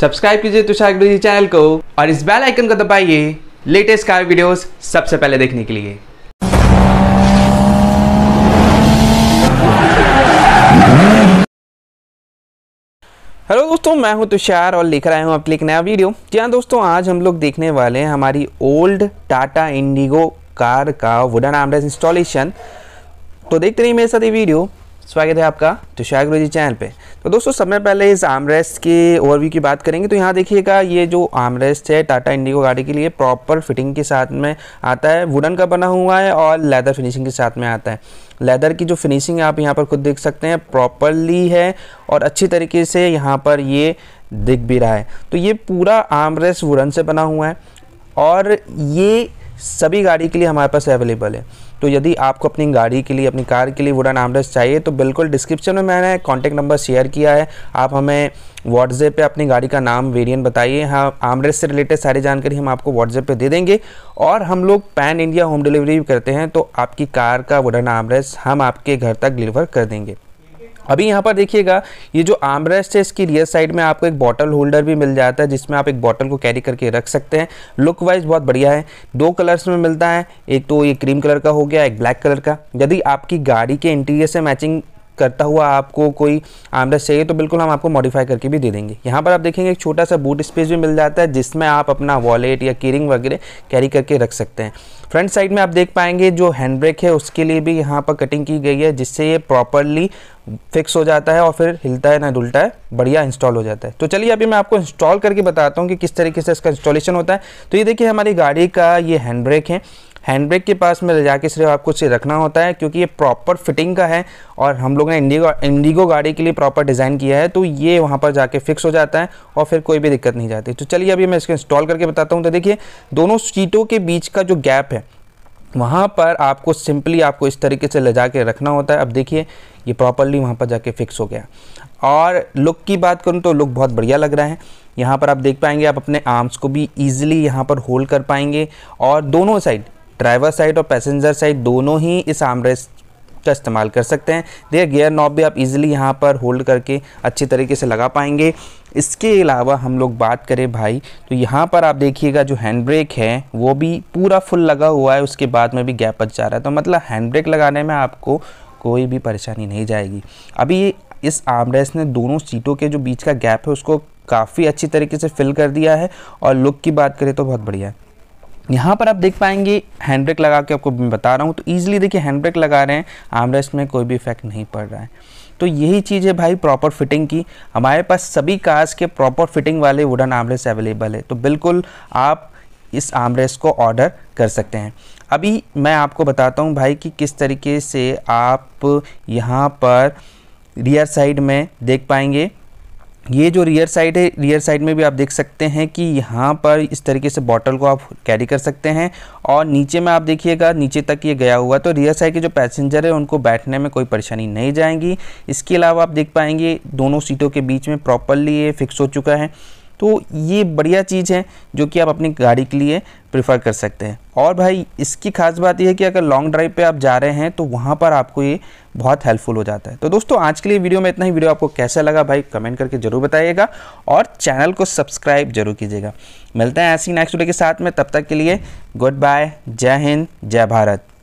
subscribe कीजिए तुषार गुरु channel को और इस बेल आइकन को दबाइए लेटेस्ट कार वीडियोस सबसे पहले देखने के लिए हेलो दोस्तों मैं हूं तुषार और लेकर आया हूं आप लिख नया वीडियो जी हाँ दोस्तों आज हम लोग देखने वाले हैं हमारी ओल्ड टाटा इंडिगो कार का वुडन आमरेज इंस्टॉलेशन तो देखते रहिए मेरे साथ ये वीडियो स्वागत है आपका तुषार गुरु जी चैनल पे तो दोस्तों सबसे पहले इस आमरेस्ट के ओवरव्यू की बात करेंगे तो यहाँ देखिएगा ये जो आमरेस्ट है टाटा इंडिगो गाड़ी के लिए प्रॉपर फिटिंग के साथ में आता है वुडन का बना हुआ है और लेदर फिनिशिंग के साथ में आता है लेदर की जो फिनिशिंग आप यहाँ पर खुद देख सकते हैं प्रॉपरली है और अच्छी तरीके से यहाँ पर ये दिख भी रहा है तो ये पूरा आमरेस्ट वुडन से बना हुआ है और ये सभी गाड़ी के लिए हमारे पास अवेलेबल है तो यदि आपको अपनी गाड़ी के लिए अपनी कार के लिए वुडन आमरेस चाहिए तो बिल्कुल डिस्क्रिप्शन में मैंने कॉन्टैक्ट नंबर शेयर किया है आप हमें व्हाट्सएप पे अपनी गाड़ी का नाम वेरिएंट बताइए हाँ आमरेस से रिलेटेड सारी जानकारी हम आपको व्हाट्सएप पे दे देंगे और हम लोग पैन इंडिया होम डिलीवरी करते हैं तो आपकी कार का वुडन आमरेस हम आपके घर तक डिलीवर कर देंगे अभी यहाँ पर देखिएगा ये जो आमरेस्ट है इसकी रियर साइड में आपको एक बॉटल होल्डर भी मिल जाता है जिसमें आप एक बॉटल को कैरी करके रख सकते हैं लुक वाइज बहुत बढ़िया है दो कलर्स में मिलता है एक तो ये क्रीम कलर का हो गया एक ब्लैक कलर का यदि आपकी गाड़ी के इंटीरियर से मैचिंग करता हुआ आपको कोई आमरस चाहिए तो बिल्कुल हम आपको मॉडिफाई करके भी दे देंगे यहाँ पर आप देखेंगे एक छोटा सा बूट स्पेस भी मिल जाता है जिसमें आप अपना वॉलेट या कीरिंग वगैरह कैरी करके रख सकते हैं फ्रंट साइड में आप देख पाएंगे जो हैंड ब्रेक है उसके लिए भी यहाँ पर कटिंग की गई है जिससे ये प्रॉपरली फिक्स हो जाता है और फिर हिलता है ना डुलता है बढ़िया इंस्टॉल हो जाता है तो चलिए अभी मैं आपको इंस्टॉल करके बताता हूँ कि किस तरीके से इसका इंस्टॉलेशन होता है तो ये देखिए हमारी गाड़ी का ये हैंड ब्रेक है हैंड ब्रेक के पास में ले जाके सिर्फ आपको इसे रखना होता है क्योंकि ये प्रॉपर फिटिंग का है और हम लोग ने इंडिगो इंडिगो गाड़ी के लिए प्रॉपर डिज़ाइन किया है तो ये वहाँ पर जाके फिक्स हो जाता है और फिर कोई भी दिक्कत नहीं जाती तो चलिए अभी मैं इसको इंस्टॉल करके बताता हूँ तो देखिए दोनों सीटों के बीच का जो गैप है वहाँ पर आपको सिंपली आपको इस तरीके से ले जा के रखना होता है अब देखिए ये प्रॉपरली वहाँ पर जाके फिक्स हो गया और लुक की बात करूँ तो लुक बहुत बढ़िया लग रहा है यहाँ पर आप देख पाएंगे आप अपने आर्म्स को भी ईजिली यहाँ पर होल्ड कर पाएंगे और दोनों साइड ड्राइवर साइड और पैसेंजर साइड दोनों ही इस आमरेस्ट का इस्तेमाल कर सकते हैं देखिए गियर नॉब भी आप इजीली यहाँ पर होल्ड करके अच्छी तरीके से लगा पाएंगे इसके अलावा हम लोग बात करें भाई तो यहाँ पर आप देखिएगा जो हैंड ब्रेक है वो भी पूरा फुल लगा हुआ है उसके बाद में भी गैप बच जा रहा है तो मतलब हैंड ब्रेक लगाने में आपको कोई भी परेशानी नहीं जाएगी अभी इस आमरेस ने दोनों सीटों के जो बीच का गैप है उसको काफ़ी अच्छी तरीके से फिल कर दिया है और लुक की बात करें तो बहुत बढ़िया है यहाँ पर आप देख पाएंगे हैंड ब्रेक लगा के आपको मैं बता रहा हूँ तो ईजिली देखिए हैंड ब्रेक लगा रहे हैं आमरेस्ट में कोई भी इफेक्ट नहीं पड़ रहा है तो यही चीज़ है भाई प्रॉपर फिटिंग की हमारे पास सभी कार्स के प्रॉपर फिटिंग वाले वुडन आमरेस अवेलेबल है तो बिल्कुल आप इस आमरेस को ऑर्डर कर सकते हैं अभी मैं आपको बताता हूँ भाई कि किस तरीके से आप यहाँ पर रियर साइड में देख पाएंगे ये जो रियर साइड है रियर साइड में भी आप देख सकते हैं कि यहाँ पर इस तरीके से बॉटल को आप कैरी कर सकते हैं और नीचे में आप देखिएगा नीचे तक ये गया हुआ तो रियर साइड के जो पैसेंजर है उनको बैठने में कोई परेशानी नहीं जाएंगी इसके अलावा आप देख पाएंगे दोनों सीटों के बीच में प्रॉपरली ये फिक्स हो चुका है तो ये बढ़िया चीज़ है जो कि आप अपनी गाड़ी के लिए प्रेफर कर सकते हैं और भाई इसकी खास बात यह है कि अगर लॉन्ग ड्राइव पे आप जा रहे हैं तो वहाँ पर आपको ये बहुत हेल्पफुल हो जाता है तो दोस्तों आज के लिए वीडियो में इतना ही वीडियो आपको कैसा लगा भाई कमेंट करके जरूर बताइएगा और चैनल को सब्सक्राइब जरूर कीजिएगा मिलते हैं ऐसी नेक्स्ट वीडियो के साथ में तब तक के लिए गुड बाय जय हिंद जय भारत